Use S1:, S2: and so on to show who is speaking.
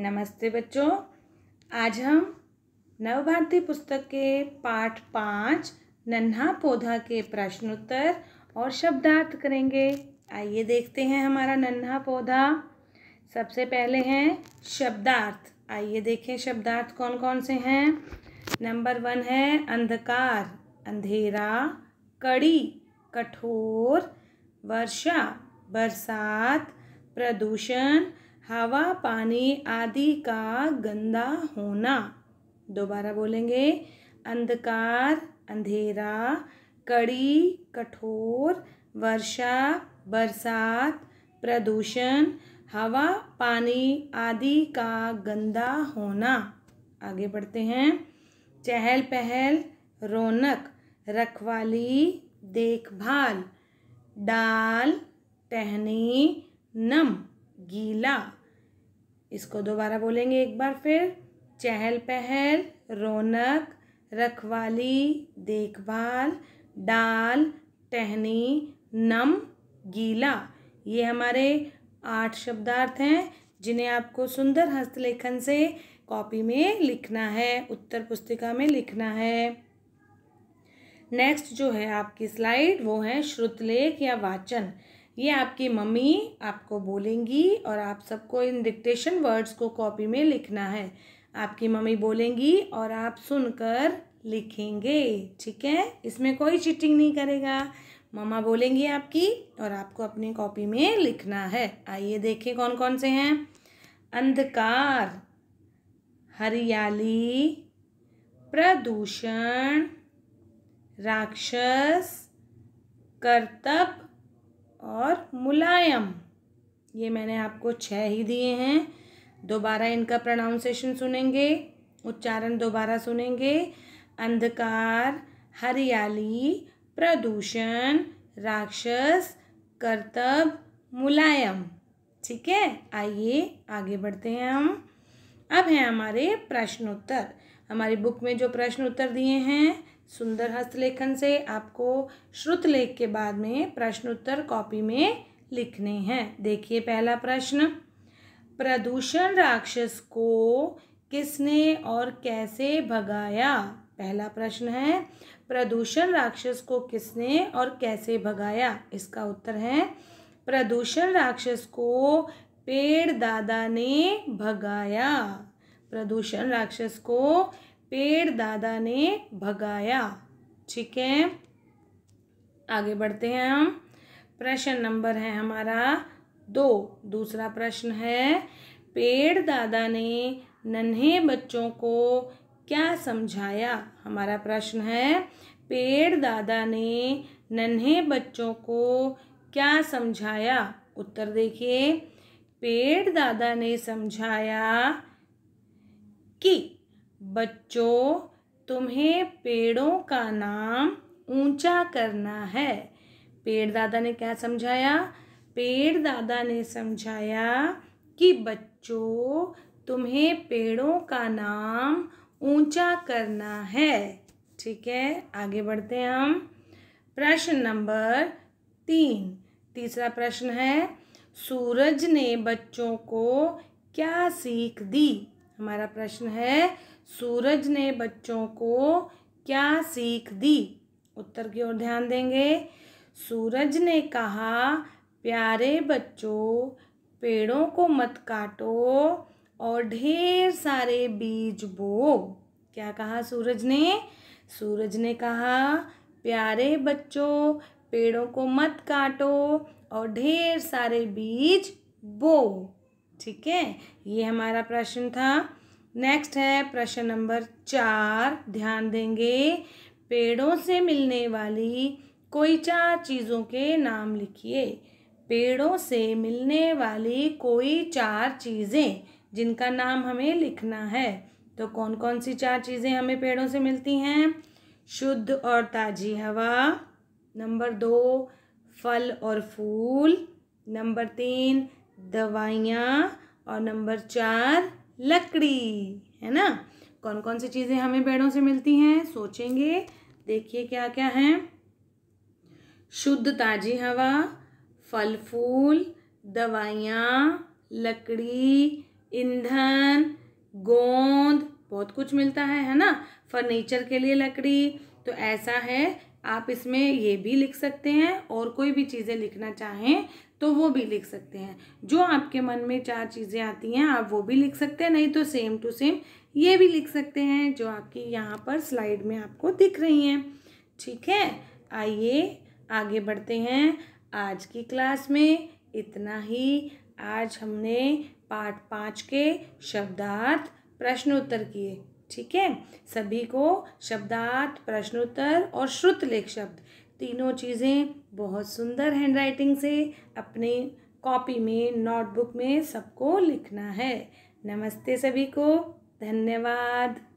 S1: नमस्ते बच्चों आज हम नवभारती पुस्तक के पाठ पाँच नन्हा पौधा के प्रश्नोत्तर और शब्दार्थ करेंगे आइए देखते हैं हमारा नन्हा पौधा सबसे पहले हैं शब्दार्थ आइए देखें शब्दार्थ कौन कौन से हैं नंबर वन है अंधकार अंधेरा कड़ी कठोर वर्षा बरसात प्रदूषण हवा पानी आदि का गंदा होना दोबारा बोलेंगे अंधकार अंधेरा कड़ी कठोर वर्षा बरसात प्रदूषण हवा पानी आदि का गंदा होना आगे बढ़ते हैं चहल पहल रौनक रखवाली देखभाल डाल टहनी नम गीला इसको दोबारा बोलेंगे एक बार फिर चहल पहल रौनक रखवाली देखभाल डाल टहनी नम गीला ये हमारे आठ शब्दार्थ हैं जिन्हें आपको सुंदर हस्तलेखन से कॉपी में लिखना है उत्तर पुस्तिका में लिखना है नेक्स्ट जो है आपकी स्लाइड वो है श्रुतलेख या वाचन ये आपकी मम्मी आपको बोलेंगी और आप सबको इन डिक्टेशन वर्ड्स को कॉपी में लिखना है आपकी मम्मी बोलेंगी और आप सुनकर लिखेंगे ठीक है इसमें कोई चिटिंग नहीं करेगा मम्मा बोलेंगी आपकी और आपको अपनी कॉपी में लिखना है आइए देखें कौन कौन से हैं अंधकार हरियाली प्रदूषण राक्षस करतब और मुलायम ये मैंने आपको छः ही दिए हैं दोबारा इनका प्रोनाउंसिएशन सुनेंगे उच्चारण दोबारा सुनेंगे अंधकार हरियाली प्रदूषण राक्षस कर्तव्य मुलायम ठीक है आइए आगे बढ़ते हैं हम अब हैं हमारे प्रश्नोत्तर हमारी बुक में जो प्रश्न उत्तर दिए हैं सुंदर हस्तलेखन से आपको श्रुत लेख के बाद में प्रश्नोत्तर कॉपी में लिखने हैं देखिए पहला प्रश्न प्रदूषण राक्षस को किसने और कैसे भगाया पहला प्रश्न है प्रदूषण राक्षस को किसने और कैसे भगाया इसका उत्तर है प्रदूषण राक्षस को पेड़ दादा ने भगाया प्रदूषण राक्षस को पेड़ दादा ने भगाया ठीक है आगे बढ़ते हैं हम प्रश्न नंबर है हमारा दो दूसरा प्रश्न है पेड़ दादा ने नन्हे बच्चों को क्या समझाया हमारा प्रश्न है पेड़ दादा ने नन्हे बच्चों को क्या समझाया उत्तर देखिए पेड़ दादा ने समझाया कि बच्चों तुम्हें पेड़ों का नाम ऊंचा करना है पेड़ दादा ने क्या समझाया पेड़ दादा ने समझाया कि बच्चों तुम्हें पेड़ों का नाम ऊंचा करना है ठीक है आगे बढ़ते हैं हम प्रश्न नंबर तीन तीसरा प्रश्न है सूरज ने बच्चों को क्या सीख दी हमारा प्रश्न है सूरज ने बच्चों को क्या सीख दी उत्तर की ओर ध्यान देंगे सूरज ने कहा प्यारे बच्चों पेड़ों को मत काटो और ढेर सारे बीज बो क्या कहा सूरज ने सूरज ने कहा प्यारे बच्चों पेड़ों को मत काटो और ढेर सारे बीज बो ठीक है ये हमारा प्रश्न था नेक्स्ट है प्रश्न नंबर चार ध्यान देंगे पेड़ों से मिलने वाली कोई चार चीज़ों के नाम लिखिए पेड़ों से मिलने वाली कोई चार चीज़ें जिनका नाम हमें लिखना है तो कौन कौन सी चार चीज़ें हमें पेड़ों से मिलती हैं शुद्ध और ताज़ी हवा नंबर दो फल और फूल नंबर तीन दवाइयाँ और नंबर चार लकड़ी है ना कौन कौन सी चीज़ें हमें पेड़ों से मिलती हैं सोचेंगे देखिए क्या क्या है शुद्ध ताज़ी हवा फल फूल दवाइयाँ लकड़ी ईंधन गोंद बहुत कुछ मिलता है है ना फर्नीचर के लिए लकड़ी तो ऐसा है आप इसमें ये भी लिख सकते हैं और कोई भी चीज़ें लिखना चाहें तो वो भी लिख सकते हैं जो आपके मन में चार चीज़ें आती हैं आप वो भी लिख सकते हैं नहीं तो सेम टू सेम ये भी लिख सकते हैं जो आपकी यहाँ पर स्लाइड में आपको दिख रही हैं ठीक है आइए आगे बढ़ते हैं आज की क्लास में इतना ही आज हमने पार्ट पाँच के शब्दार्थ प्रश्नोत्तर किए ठीक है सभी को शब्दार्थ प्रश्नोत्तर और श्रुत लेख शब्द तीनों चीज़ें बहुत सुंदर हैंड राइटिंग से अपने कॉपी में नोटबुक में सबको लिखना है नमस्ते सभी को धन्यवाद